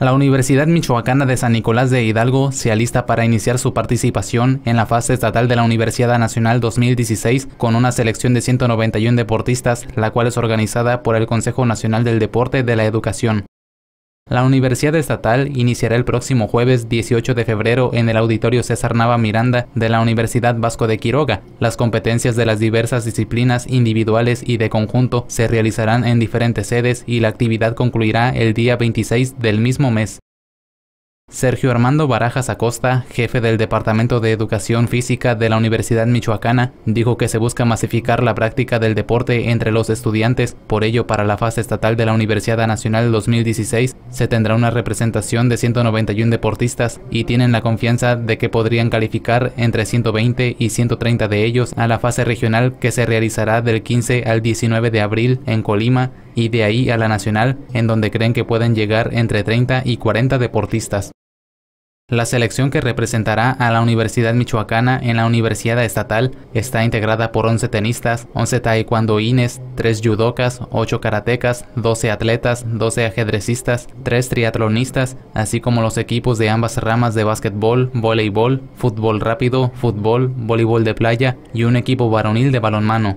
La Universidad Michoacana de San Nicolás de Hidalgo se alista para iniciar su participación en la fase estatal de la Universidad Nacional 2016 con una selección de 191 deportistas, la cual es organizada por el Consejo Nacional del Deporte de la Educación. La Universidad Estatal iniciará el próximo jueves 18 de febrero en el Auditorio César Nava Miranda de la Universidad Vasco de Quiroga. Las competencias de las diversas disciplinas individuales y de conjunto se realizarán en diferentes sedes y la actividad concluirá el día 26 del mismo mes. Sergio Armando Barajas Acosta, jefe del Departamento de Educación Física de la Universidad Michoacana, dijo que se busca masificar la práctica del deporte entre los estudiantes, por ello para la fase estatal de la Universidad Nacional 2016 se tendrá una representación de 191 deportistas y tienen la confianza de que podrían calificar entre 120 y 130 de ellos a la fase regional que se realizará del 15 al 19 de abril en Colima y de ahí a la nacional, en donde creen que pueden llegar entre 30 y 40 deportistas. La selección que representará a la Universidad Michoacana en la Universidad Estatal está integrada por 11 tenistas, 11 taekwondoines, 3 judocas, 8 karatecas, 12 atletas, 12 ajedrecistas, 3 triatlonistas, así como los equipos de ambas ramas de básquetbol, voleibol, fútbol rápido, fútbol, voleibol de playa y un equipo varonil de balonmano.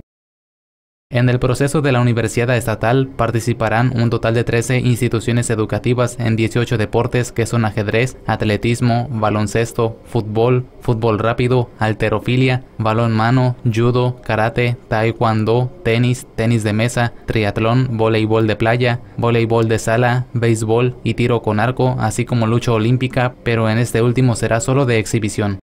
En el proceso de la Universidad Estatal participarán un total de 13 instituciones educativas en 18 deportes que son ajedrez, atletismo, baloncesto, fútbol, fútbol rápido, alterofilia, mano, judo, karate, taekwondo, tenis, tenis de mesa, triatlón, voleibol de playa, voleibol de sala, béisbol y tiro con arco, así como lucha olímpica, pero en este último será solo de exhibición.